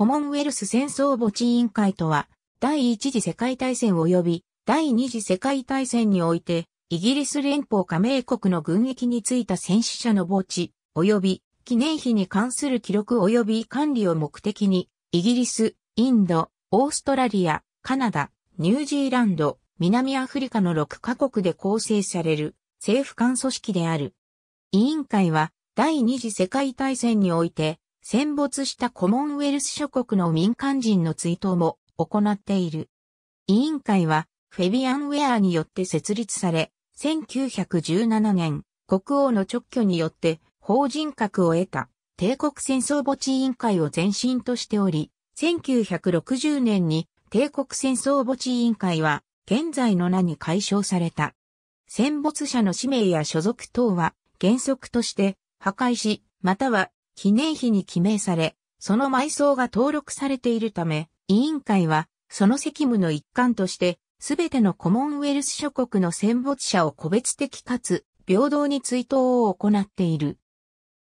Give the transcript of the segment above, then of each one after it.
コモンウェルス戦争墓地委員会とは、第一次世界大戦及び第二次世界大戦において、イギリス連邦加盟国の軍役についた戦死者の墓地、及び記念碑に関する記録及び管理を目的に、イギリス、インド、オーストラリア、カナダ、ニュージーランド、南アフリカの6カ国で構成される政府間組織である。委員会は第二次世界大戦において戦没したコモンウェルス諸国の民間人の追悼も行っている。委員会はフェビアン・ウェアによって設立され、1917年、国王の直挙によって法人格を得た帝国戦争墓地委員会を前身としており、1960年に帝国戦争墓地委員会は現在の名に解消された。戦没者の氏名や所属等は原則として破壊し、または記念碑に記名され、その埋葬が登録されているため、委員会は、その責務の一環として、すべてのコモンウェルス諸国の戦没者を個別的かつ、平等に追悼を行っている。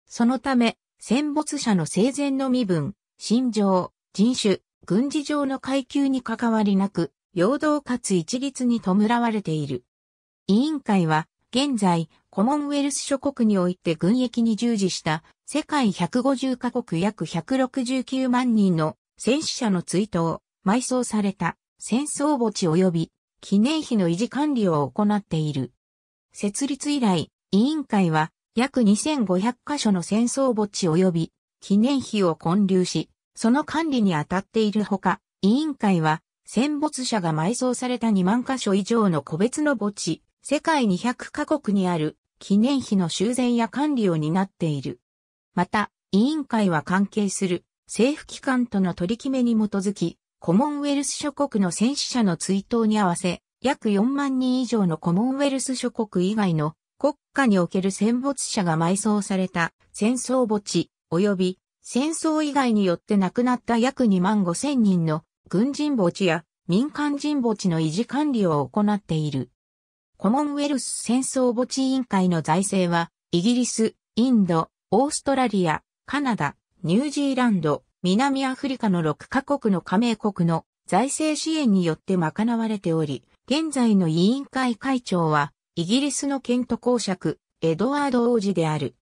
そのため、戦没者の生前の身分、心情、人種、軍事上の階級に関わりなく、平等かつ一律に弔われている。委員会は、現在、コモンウェルス諸国において軍役に従事した世界150カ国約169万人の戦死者の追悼、埋葬された戦争墓地及び記念碑の維持管理を行っている。設立以来、委員会は約2500カ所の戦争墓地及び記念碑を建立し、その管理に当たっているほか、委員会は戦没者が埋葬された2万カ所以上の個別の墓地、世界200カ国にある記念碑の修繕や管理を担っている。また、委員会は関係する政府機関との取り決めに基づき、コモンウェルス諸国の戦死者の追悼に合わせ、約4万人以上のコモンウェルス諸国以外の国家における戦没者が埋葬された戦争墓地及び戦争以外によって亡くなった約2万5千人の軍人墓地や民間人墓地の維持管理を行っている。コモンウェルス戦争墓地委員会の財政は、イギリス、インド、オーストラリア、カナダ、ニュージーランド、南アフリカの6カ国の加盟国の財政支援によって賄われており、現在の委員会会長は、イギリスのケント公爵、エドワード王子である。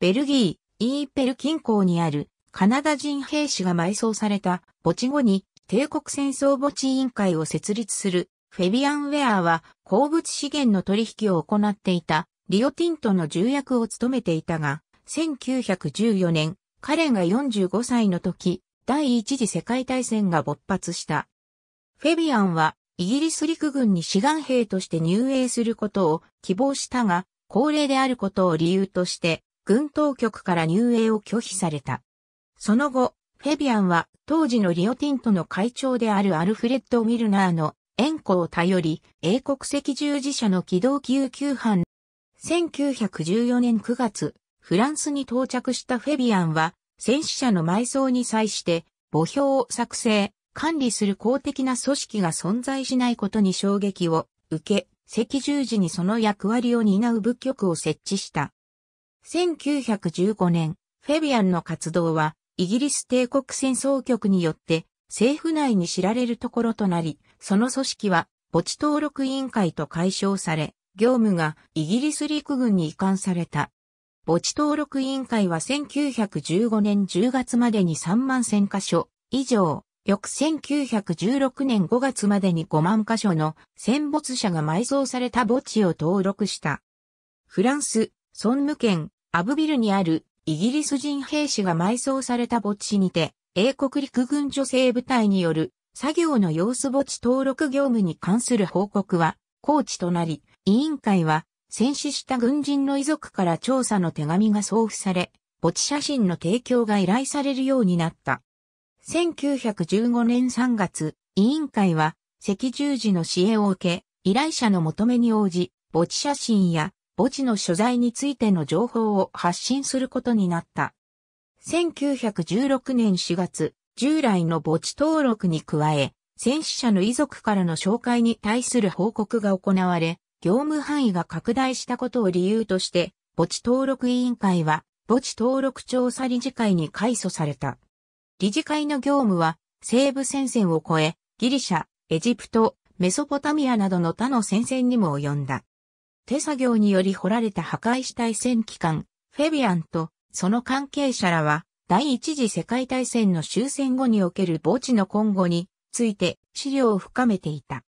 ベルギー、イーペル近郊にある、カナダ人兵士が埋葬された墓地後に、帝国戦争墓地委員会を設立するフェビアン・ウェアは鉱物資源の取引を行っていたリオティントの重役を務めていたが、1914年、彼が45歳の時、第一次世界大戦が勃発した。フェビアンはイギリス陸軍に志願兵として入営することを希望したが、高齢であることを理由として、軍当局から入営を拒否された。その後、フェビアンは当時のリオティントの会長であるアルフレッド・ウィルナーの援護を頼り、英国赤十字社の機動救急班。1914年9月、フランスに到着したフェビアンは、戦死者の埋葬に際して、墓標を作成、管理する公的な組織が存在しないことに衝撃を受け、赤十字にその役割を担う部局を設置した。1915年、フェビアンの活動は、イギリス帝国戦争局によって、政府内に知られるところとなり、その組織は墓地登録委員会と解消され、業務がイギリス陸軍に移管された。墓地登録委員会は1915年10月までに3万1000箇所以上、翌1916年5月までに5万箇所の戦没者が埋葬された墓地を登録した。フランス、ソンム県、アブビルにあるイギリス人兵士が埋葬された墓地にて、英国陸軍女性部隊による作業の様子墓地登録業務に関する報告は、高知となり、委員会は、戦死した軍人の遺族から調査の手紙が送付され、墓地写真の提供が依頼されるようになった。1915年3月、委員会は、赤十字の支援を受け、依頼者の求めに応じ、墓地写真や墓地の所在についての情報を発信することになった。1916年4月、従来の墓地登録に加え、戦死者の遺族からの紹介に対する報告が行われ、業務範囲が拡大したことを理由として、墓地登録委員会は、墓地登録調査理事会に改組された。理事会の業務は、西部戦線を越え、ギリシャ、エジプト、メソポタミアなどの他の戦線にも及んだ。手作業により掘られた破壊した戦機関、フェビアンと、その関係者らは、第一次世界大戦の終戦後における墓地の今後について資料を深めていた。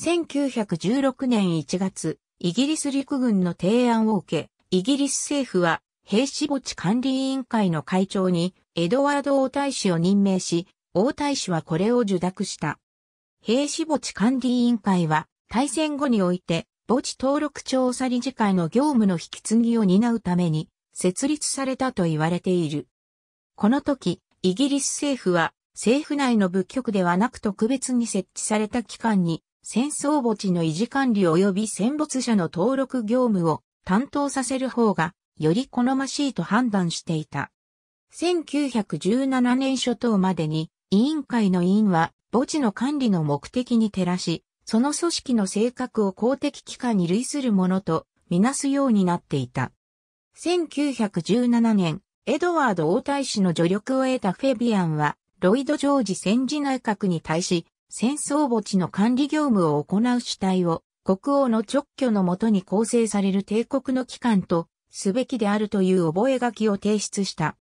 1916年1月、イギリス陸軍の提案を受け、イギリス政府は兵士墓地管理委員会の会長にエドワード王太子を任命し、王太子はこれを受諾した。兵士墓地管理委員会は大戦後において墓地登録調査理事会の業務の引き継ぎを担うために設立されたと言われている。この時、イギリス政府は政府内の部局ではなく特別に設置された機関に戦争墓地の維持管理及び戦没者の登録業務を担当させる方がより好ましいと判断していた。1917年初頭までに委員会の委員は墓地の管理の目的に照らし、その組織の性格を公的機関に類するものとみなすようになっていた。1917年、エドワード王太子の助力を得たフェビアンは、ロイド・ジョージ戦時内閣に対し、戦争墓地の管理業務を行う主体を、国王の直挙のもとに構成される帝国の機関と、すべきであるという覚書を提出した。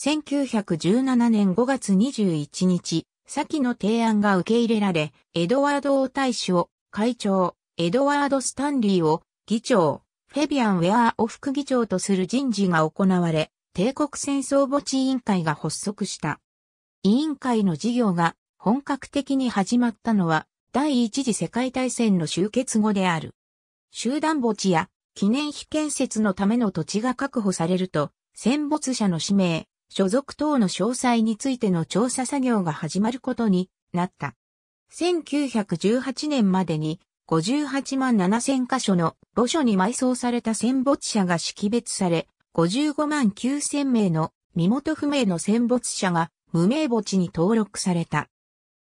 1917年5月21日、先の提案が受け入れられ、エドワード王太子を会長、エドワード・スタンリーを議長、フェビアン・ウェアーを副議長とする人事が行われ、帝国戦争墓地委員会が発足した。委員会の事業が本格的に始まったのは第一次世界大戦の終結後である。集団墓地や記念碑建設のための土地が確保されると、戦没者の氏名、所属等の詳細についての調査作業が始まることになった。1918年までに58万7000箇所の墓所に埋葬された戦没者が識別され、55万9000名の身元不明の戦没者が無名墓地に登録された。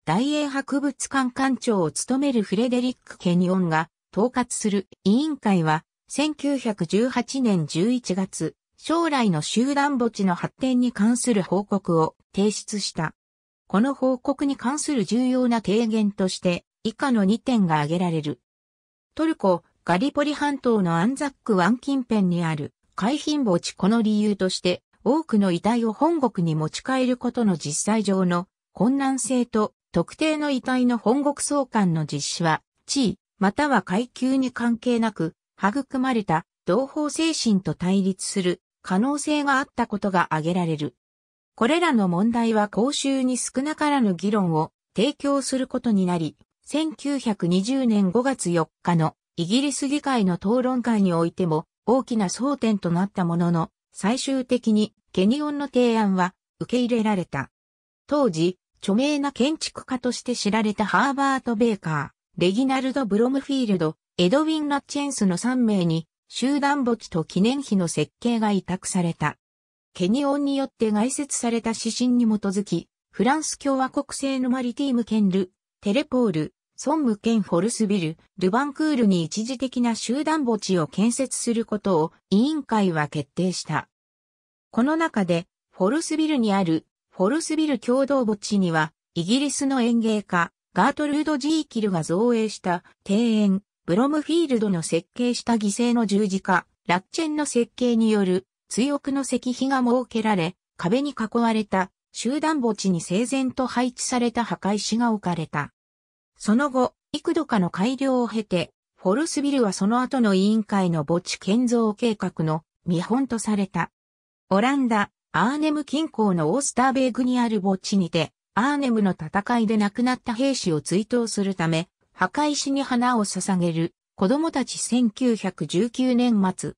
大英博物館館長を務めるフレデリック・ケニオンが統括する委員会は1918年11月、将来の集団墓地の発展に関する報告を提出した。この報告に関する重要な提言として以下の2点が挙げられる。トルコ、ガリポリ半島のアンザック湾近辺にある海浜墓地この理由として、多くの遺体を本国に持ち帰ることの実際上の困難性と特定の遺体の本国送還の実施は、地位、または階級に関係なく、育まれた同胞精神と対立する可能性があったことが挙げられる。これらの問題は公衆に少なからぬ議論を提供することになり、1920年5月4日のイギリス議会の討論会においても大きな争点となったものの、最終的にケニオンの提案は受け入れられた。当時、著名な建築家として知られたハーバート・ベーカー、レギナルド・ブロムフィールド、エドウィン・ラッチェンスの3名に集団墓地と記念碑の設計が委託された。ケニオンによって外設された指針に基づき、フランス共和国製のマリティーム・ケンル、テレポール、ソンム県フォルスビル、ルバンクールに一時的な集団墓地を建設することを委員会は決定した。この中で、フォルスビルにあるフォルスビル共同墓地には、イギリスの園芸家、ガートルード・ジーキルが造営した庭園、ブロムフィールドの設計した犠牲の十字架、ラッチェンの設計による追憶の石碑が設けられ、壁に囲われた集団墓地に整然と配置された墓石が置かれた。その後、幾度かの改良を経て、フォルスビルはその後の委員会の墓地建造計画の見本とされた。オランダ、アーネム近郊のオースターベーグにある墓地にて、アーネムの戦いで亡くなった兵士を追悼するため、墓石に花を捧げる子供たち1919年末、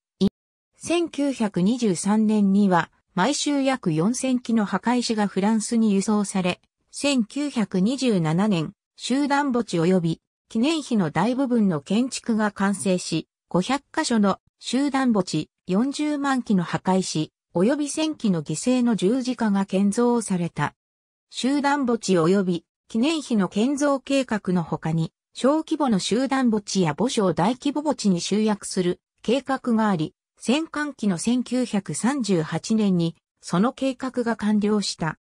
1923年には毎週約4000機の墓石がフランスに輸送され、1927年集団墓地及び記念碑の大部分の建築が完成し、500カ所の集団墓地40万基の破壊し、及び1000基の犠牲の十字架が建造された。集団墓地及び記念碑の建造計画の他に、小規模の集団墓地や墓所を大規模墓地に集約する計画があり、戦艦期の1938年にその計画が完了した。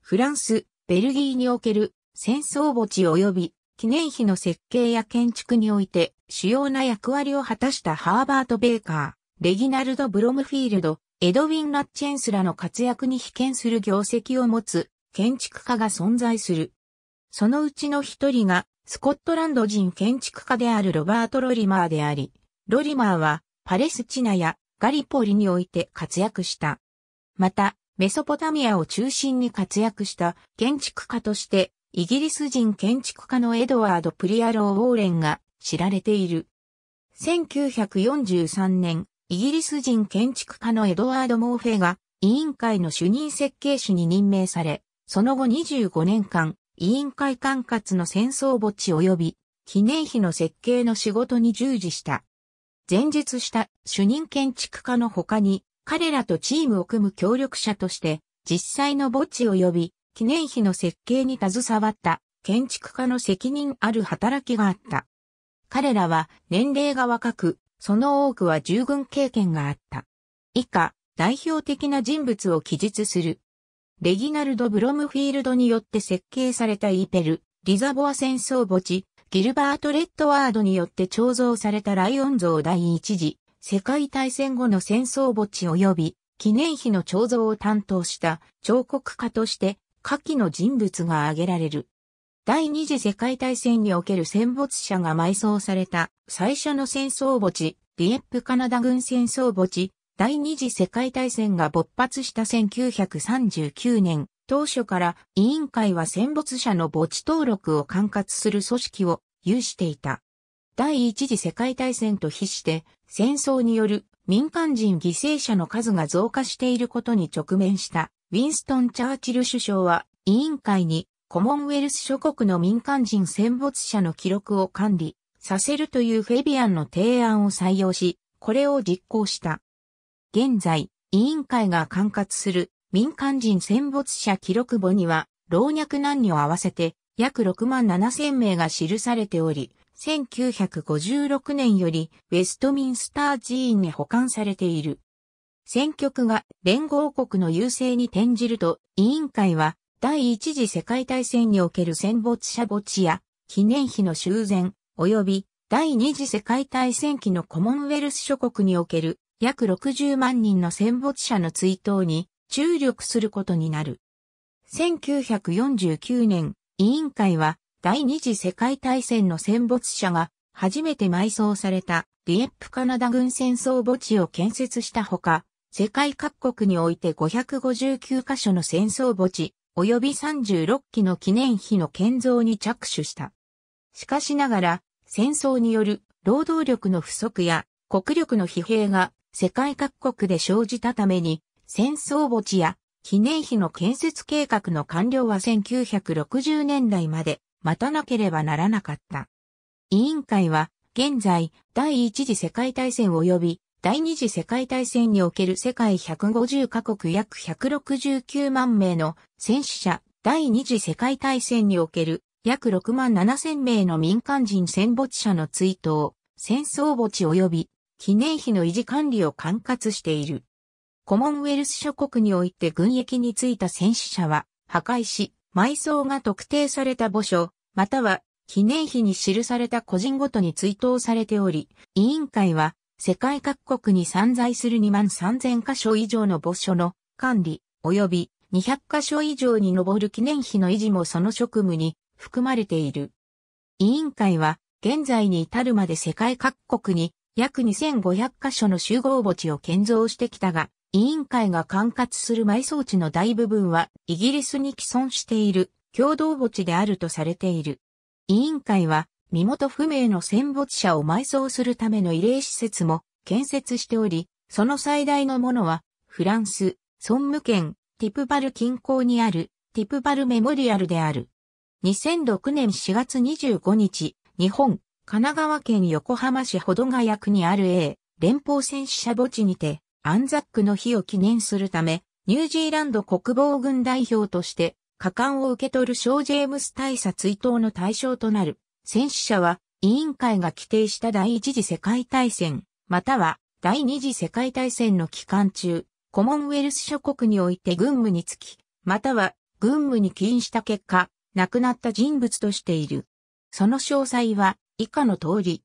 フランス、ベルギーにおける戦争墓地及び記念碑の設計や建築において主要な役割を果たしたハーバート・ベーカー、レギナルド・ブロムフィールド、エドウィン・ラッチェンスらの活躍に被験する業績を持つ建築家が存在する。そのうちの一人がスコットランド人建築家であるロバート・ロリマーであり、ロリマーはパレスチナやガリポリにおいて活躍した。また、メソポタミアを中心に活躍した建築家としてイギリス人建築家のエドワード・プリアロー・ウォーレンが知られている。1943年、イギリス人建築家のエドワード・モーフェが委員会の主任設計士に任命され、その後25年間、委員会管轄の戦争墓地及び記念碑の設計の仕事に従事した。前述した主任建築家の他に、彼らとチームを組む協力者として、実際の墓地及び記念碑の設計に携わった建築家の責任ある働きがあった。彼らは年齢が若く、その多くは従軍経験があった。以下、代表的な人物を記述する。レギナルド・ブロムフィールドによって設計されたイーペル、リザボア戦争墓地、ギルバート・レッドワードによって彫像されたライオン像第一次、世界大戦後の戦争墓地及び記念碑の彫像を担当した彫刻家として下記の人物が挙げられる。第二次世界大戦における戦没者が埋葬された最初の戦争墓地、ディエップカナダ軍戦争墓地、第二次世界大戦が勃発した1939年、当初から委員会は戦没者の墓地登録を管轄する組織を有していた。第一次世界大戦と比して戦争による民間人犠牲者の数が増加していることに直面したウィンストン・チャーチル首相は、委員会に、コモンウェルス諸国の民間人戦没者の記録を管理させるというフェビアンの提案を採用し、これを実行した。現在、委員会が管轄する民間人戦没者記録簿には、老若男女合わせて約6万7千名が記されており、1956年よりウェストミンスター寺院に保管されている。選挙区が連合国の優勢に転じると、委員会は第一次世界大戦における戦没者墓地や記念碑の修繕、及び第二次世界大戦期のコモンウェルス諸国における約60万人の戦没者の追悼に注力することになる。1949年、委員会は第二次世界大戦の戦没者が初めて埋葬されたディエップカナダ軍戦争墓地を建設したほか、世界各国において559カ所の戦争墓地、及び36機の記念碑の建造に着手した。しかしながら、戦争による労働力の不足や国力の疲弊が世界各国で生じたために、戦争墓地や記念碑の建設計画の完了は1960年代まで待たなければならなかった。委員会は現在第一次世界大戦及び第二次世界大戦における世界150カ国約169万名の戦死者、第二次世界大戦における約6万7千名の民間人戦没者の追悼、戦争墓地及び記念碑の維持管理を管轄している。コモンウェルス諸国において軍役についた戦死者は、破壊し、埋葬が特定された墓所、または記念碑に記された個人ごとに追悼されており、委員会は世界各国に散在する2万3000箇所以上の墓所の管理及び200箇所以上に上る記念碑の維持もその職務に含まれている。委員会は現在に至るまで世界各国に約2500箇所の集合墓地を建造してきたが、委員会が管轄する埋葬地の大部分はイギリスに既存している共同墓地であるとされている。委員会は身元不明の戦没者を埋葬するための慰霊施設も建設しており、その最大のものは、フランス、ソンム県、ティプバル近郊にある、ティプバルメモリアルである。2006年4月25日、日本、神奈川県横浜市保土ヶ谷区にある A、連邦戦死者墓地にて、アンザックの日を記念するため、ニュージーランド国防軍代表として、果敢を受け取る小ジェームス大佐追悼の対象となる。戦死者は委員会が規定した第一次世界大戦、または第二次世界大戦の期間中、コモンウェルス諸国において軍務につき、または軍務に起因した結果、亡くなった人物としている。その詳細は以下の通り。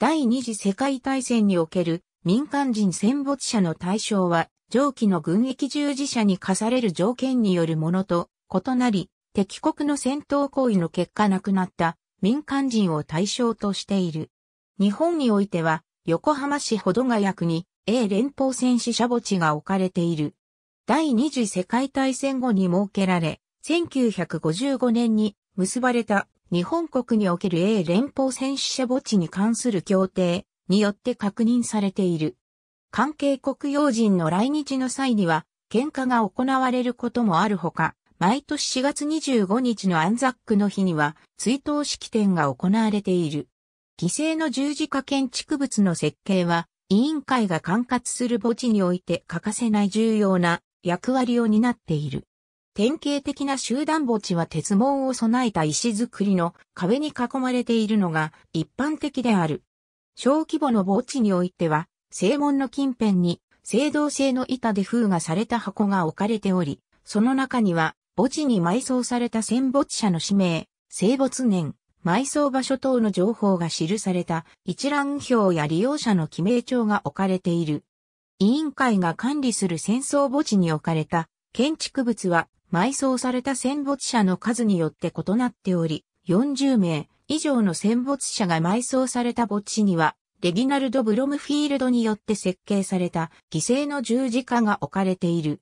第二次世界大戦における民間人戦没者の対象は、上記の軍役従事者に課される条件によるものと異なり、敵国の戦闘行為の結果亡くなった民間人を対象としている。日本においては、横浜市保土ヶ谷区に A 連邦戦死者墓地が置かれている。第二次世界大戦後に設けられ、1955年に結ばれた日本国における A 連邦戦死者墓地に関する協定によって確認されている。関係国要人の来日の際には、喧嘩が行われることもあるほか、毎年4月25日のアンザックの日には追悼式典が行われている。犠牲の十字架建築物の設計は、委員会が管轄する墓地において欠かせない重要な役割を担っている。典型的な集団墓地は鉄門を備えた石造りの壁に囲まれているのが一般的である。小規模の墓地においては、正門の近辺に青銅製の板で封がされた箱が置かれており、その中には墓地に埋葬された戦没者の氏名、生没年、埋葬場所等の情報が記された一覧表や利用者の記名帳が置かれている。委員会が管理する戦争墓地に置かれた建築物は埋葬された戦没者の数によって異なっており、40名以上の戦没者が埋葬された墓地には、レギナルド・ブロムフィールドによって設計された犠牲の十字架が置かれている。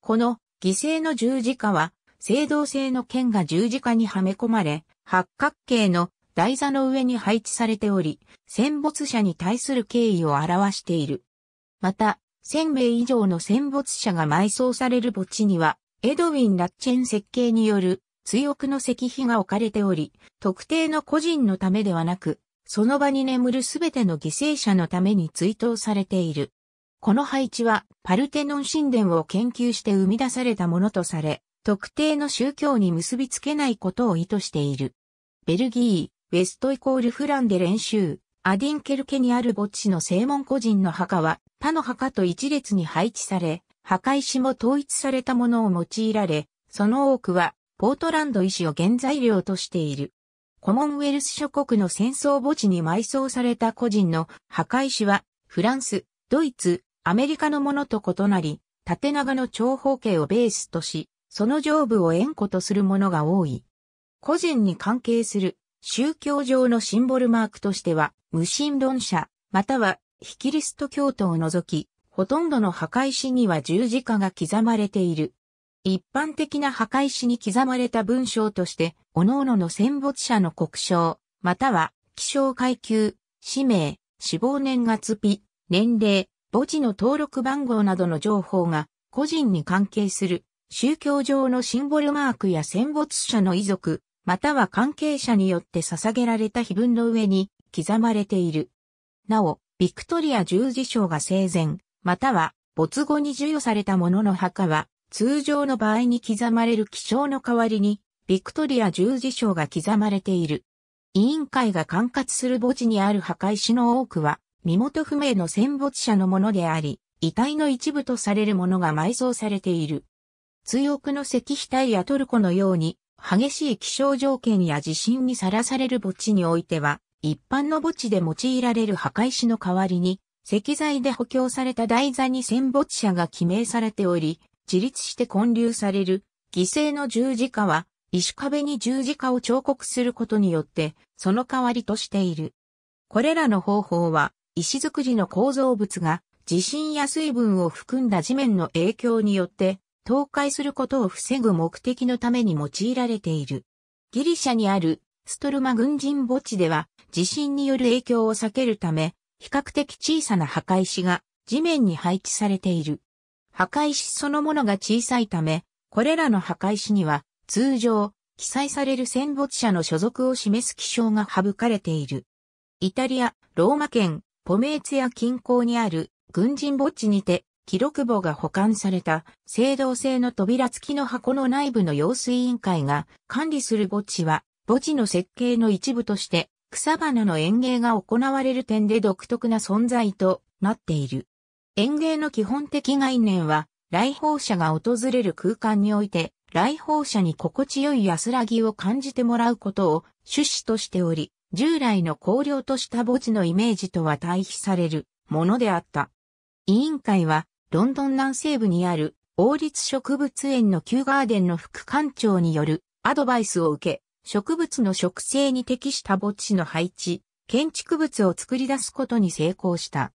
この犠牲の十字架は青銅製の剣が十字架にはめ込まれ、八角形の台座の上に配置されており、戦没者に対する敬意を表している。また、1000名以上の戦没者が埋葬される墓地には、エドウィン・ラッチェン設計による追憶の石碑が置かれており、特定の個人のためではなく、その場に眠るすべての犠牲者のために追悼されている。この配置は、パルテノン神殿を研究して生み出されたものとされ、特定の宗教に結びつけないことを意図している。ベルギー、ウェストイコールフランで練習、アディンケルケにある墓地の正門個人の墓は、他の墓と一列に配置され、墓石も統一されたものを用いられ、その多くは、ポートランド石を原材料としている。コモンウェルス諸国の戦争墓地に埋葬された個人の墓石は、フランス、ドイツ、アメリカのものと異なり、縦長の長方形をベースとし、その上部を縁故とするものが多い。個人に関係する宗教上のシンボルマークとしては、無神論者、またはヒキリスト教徒を除き、ほとんどの墓石には十字架が刻まれている。一般的な墓石に刻まれた文章として、各々の戦没者の国章、または、気象階級、氏名、死亡年月日、年齢、墓地の登録番号などの情報が、個人に関係する宗教上のシンボルマークや戦没者の遺族、または関係者によって捧げられた碑文の上に刻まれている。なお、ビクトリア十字章が生前、または没後に授与された者の墓は、通常の場合に刻まれる記章の代わりに、ビクトリア十字章が刻まれている。委員会が管轄する墓地にある墓石の多くは、身元不明の戦没者のものであり、遺体の一部とされるものが埋葬されている。通憶の石碑体やトルコのように、激しい気象条件や地震にさらされる墓地においては、一般の墓地で用いられる墓石の代わりに、石材で補強された台座に戦没者が記名されており、自立して建立される犠牲の十字架は、石壁に十字架を彫刻することによって、その代わりとしている。これらの方法は、石造りの構造物が地震や水分を含んだ地面の影響によって倒壊することを防ぐ目的のために用いられている。ギリシャにあるストルマ軍人墓地では地震による影響を避けるため、比較的小さな墓石が地面に配置されている。墓石そのものが小さいため、これらの墓石には通常記載される戦没者の所属を示す記章が省かれている。イタリア、ローマ県、ポメーツや近郊にある軍人墓地にて記録簿が保管された、青銅製の扉付きの箱の内部の用水委員会が管理する墓地は、墓地の設計の一部として、草花の園芸が行われる点で独特な存在となっている。園芸の基本的概念は、来訪者が訪れる空間において、来訪者に心地よい安らぎを感じてもらうことを趣旨としており、従来の荒涼とした墓地のイメージとは対比されるものであった。委員会はロンドン南西部にある王立植物園の旧ガーデンの副館長によるアドバイスを受け、植物の植生に適した墓地の配置、建築物を作り出すことに成功した。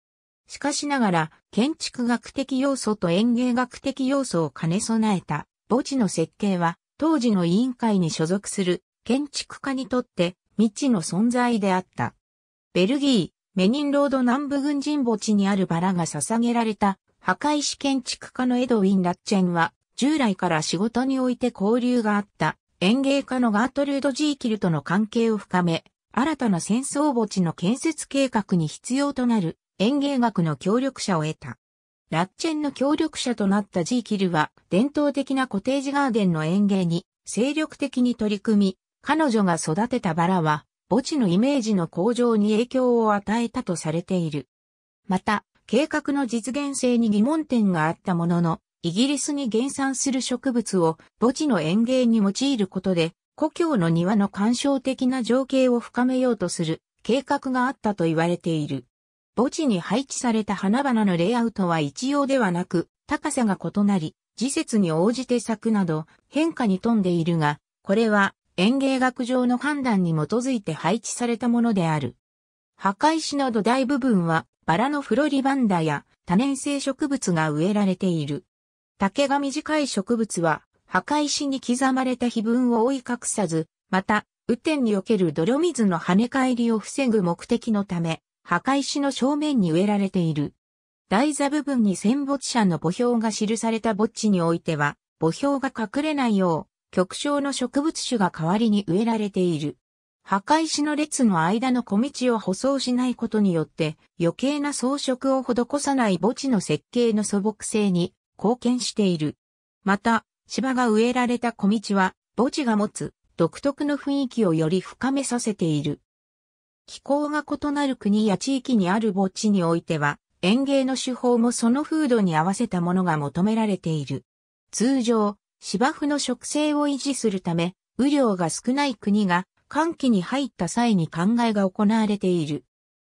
しかしながら、建築学的要素と園芸学的要素を兼ね備えた墓地の設計は、当時の委員会に所属する建築家にとって未知の存在であった。ベルギー、メニンロード南部軍人墓地にあるバラが捧げられた墓石建築家のエドウィン・ラッチェンは、従来から仕事において交流があった園芸家のガートルード・ジーキルとの関係を深め、新たな戦争墓地の建設計画に必要となる園芸学の協力者を得た。ラッチェンの協力者となったジーキルは伝統的なコテージガーデンの園芸に精力的に取り組み、彼女が育てたバラは墓地のイメージの向上に影響を与えたとされている。また、計画の実現性に疑問点があったものの、イギリスに原産する植物を墓地の園芸に用いることで、故郷の庭の鑑賞的な情景を深めようとする計画があったと言われている。墓地に配置された花々のレイアウトは一様ではなく、高さが異なり、時節に応じて咲くなど変化に富んでいるが、これは園芸学上の判断に基づいて配置されたものである。墓石など大部分はバラのフロリバンダや多年生植物が植えられている。竹が短い植物は、墓石に刻まれた碑文を覆い隠さず、また、雨天における泥水の跳ね返りを防ぐ目的のため、墓石の正面に植えられている。台座部分に戦没者の墓標が記された墓地においては、墓標が隠れないよう、極小の植物種が代わりに植えられている。墓石の列の間の小道を舗装しないことによって余計な装飾を施さない墓地の設計の素朴性に貢献している。また、芝が植えられた小道は墓地が持つ独特の雰囲気をより深めさせている。気候が異なる国や地域にある墓地においては園芸の手法もその風土に合わせたものが求められている。通常、芝生の植生を維持するため、雨量が少ない国が寒気に入った際に灌漑が行われている。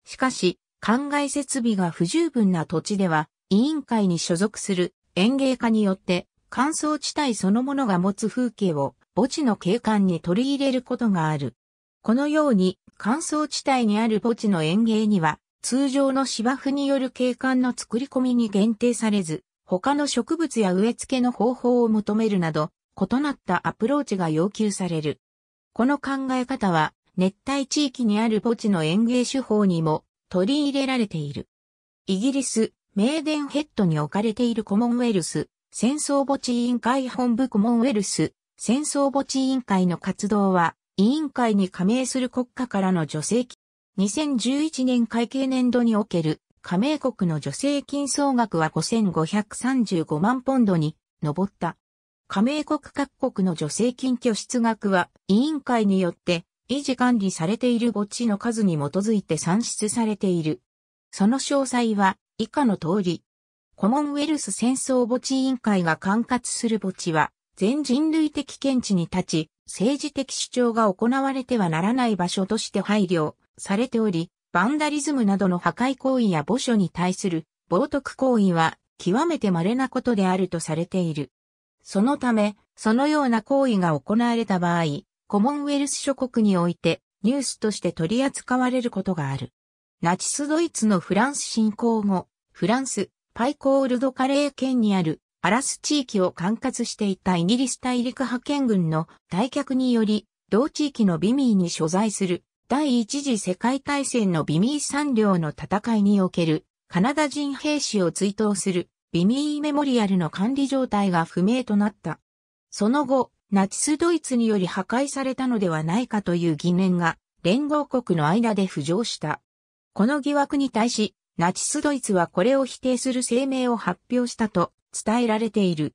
しかし、灌漑設備が不十分な土地では、委員会に所属する園芸家によって乾燥地帯そのものが持つ風景を墓地の景観に取り入れることがある。このように乾燥地帯にある墓地の園芸には通常の芝生による景観の作り込みに限定されず、他の植物や植え付けの方法を求めるなど、異なったアプローチが要求される。この考え方は、熱帯地域にある墓地の園芸手法にも取り入れられている。イギリス、メーデンヘッドに置かれているコモンウェルス、戦争墓地委員会本部コモンウェルス、戦争墓地委員会の活動は、委員会に加盟する国家からの助成金、2011年会計年度における加盟国の助成金総額は5535万ポンドに上った。加盟国各国の助成金拠出額は委員会によって維持管理されている墓地の数に基づいて算出されている。その詳細は以下の通り。コモンウェルス戦争墓地委員会が管轄する墓地は全人類的見地に立ち、政治的主張が行われてはならない場所として配慮されており、バンダリズムなどの破壊行為や墓所に対する冒涜行為は極めて稀なことであるとされている。そのため、そのような行為が行われた場合、コモンウェルス諸国においてニュースとして取り扱われることがある。ナチスドイツのフランス侵攻後、フランス、パイコールドカレー県にあるアラス地域を管轄していたイギリス大陸派遣軍の退却により、同地域のビミーに所在する第一次世界大戦のビミー産両の戦いにおけるカナダ人兵士を追悼するビミーメモリアルの管理状態が不明となった。その後、ナチスドイツにより破壊されたのではないかという疑念が連合国の間で浮上した。この疑惑に対し、ナチスドイツはこれを否定する声明を発表したと伝えられている。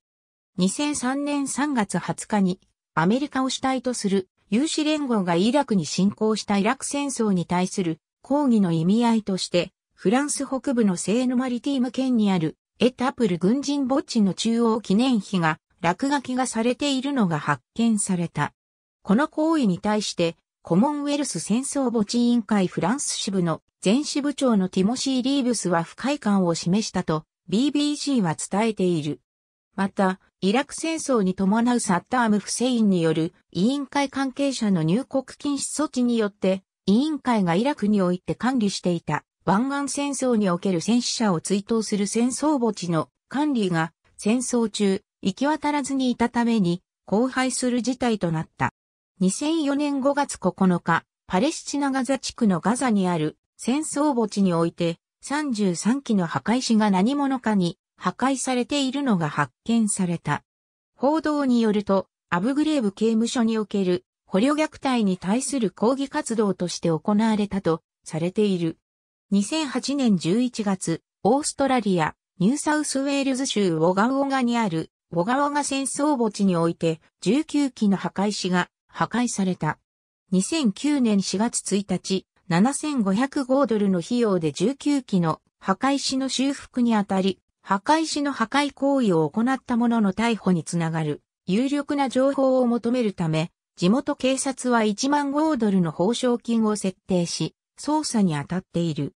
2003年3月20日にアメリカを主体とする有志連合がイラクに侵攻したイラク戦争に対する抗議の意味合いとして、フランス北部のセーヌマリティーム県にあるエタプル軍人墓地の中央記念碑が落書きがされているのが発見された。この行為に対して、コモンウェルス戦争墓地委員会フランス支部の前支部長のティモシー・リーブスは不快感を示したと BBC は伝えている。また、イラク戦争に伴うサッターム・フセインによる委員会関係者の入国禁止措置によって委員会がイラクにおいて管理していた湾岸戦争における戦死者を追悼する戦争墓地の管理が戦争中行き渡らずにいたために荒廃する事態となった。2004年5月9日、パレスチナガザ地区のガザにある戦争墓地において33機の破壊石が何者かに破壊されているのが発見された。報道によると、アブグレーブ刑務所における捕虜虐待に対する抗議活動として行われたとされている。2008年11月、オーストラリア、ニューサウスウェールズ州ウォガウォガにある、ウォガウォガ戦争墓地において、19基の墓石が破壊された。2009年4月1日、7505ドルの費用で19基の墓石の修復にあたり、墓石の破壊行為を行った者の逮捕につながる、有力な情報を求めるため、地元警察は1万5ドルの報奨金を設定し、捜査に当たっている。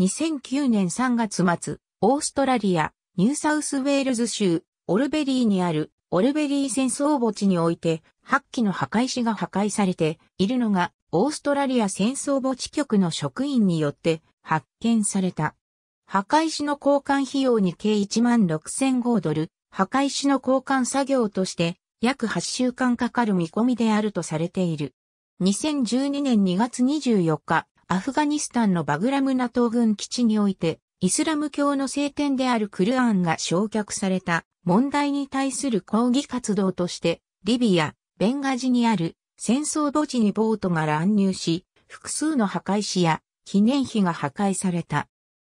2009年3月末、オーストラリア、ニューサウスウェールズ州、オルベリーにある、オルベリー戦争墓地において、8基の墓石が破壊されているのが、オーストラリア戦争墓地局の職員によって発見された。墓石の交換費用に計1万6000ドル、墓石の交換作業として約8週間かかる見込みであるとされている。2012年2月24日、アフガニスタンのバグラムナト軍基地において、イスラム教の聖典であるクルアンが焼却された問題に対する抗議活動として、リビア、ベンガジにある戦争墓地にボートが乱入し、複数の破壊士や記念碑が破壊された。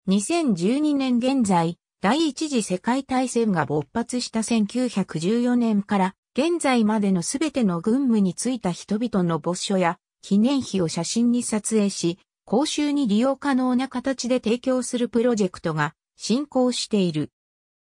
2012年現在、第一次世界大戦が勃発した1914年から現在までのすべての軍務に就いた人々の墓所や記念碑を写真に撮影し、公衆に利用可能な形で提供するプロジェクトが進行している。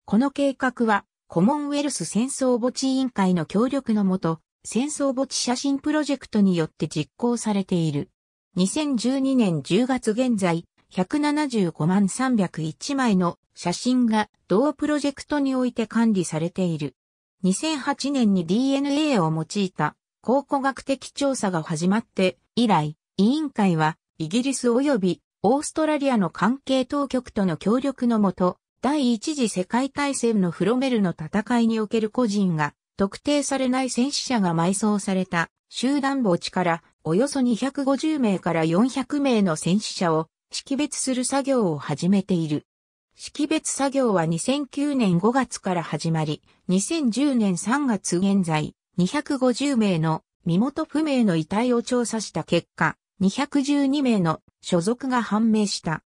この計画は、コモンウェルス戦争墓地委員会の協力のもと、戦争墓地写真プロジェクトによって実行されている。2012年10月現在、175万301枚の写真が同プロジェクトにおいて管理されている。2008年に DNA を用いた考古学的調査が始まって以来、委員会はイギリス及びオーストラリアの関係当局との協力のもと、第一次世界大戦のフロメルの戦いにおける個人が特定されない戦死者が埋葬された集団墓地からおよそ250名から400名の戦死者を識別する作業を始めている。識別作業は2009年5月から始まり、2010年3月現在、250名の身元不明の遺体を調査した結果、212名の所属が判明した。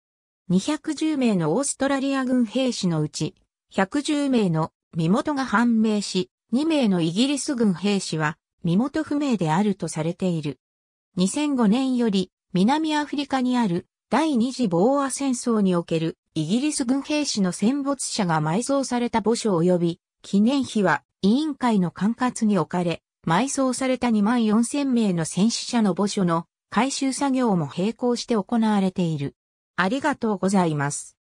210名のオーストラリア軍兵士のうち、110名の身元が判明し、2名のイギリス軍兵士は身元不明であるとされている。2005年より南アフリカにある第二次ボーア戦争におけるイギリス軍兵士の戦没者が埋葬された墓所及び記念碑は委員会の管轄に置かれ埋葬された2万4000名の戦死者の墓所の回収作業も並行して行われている。ありがとうございます。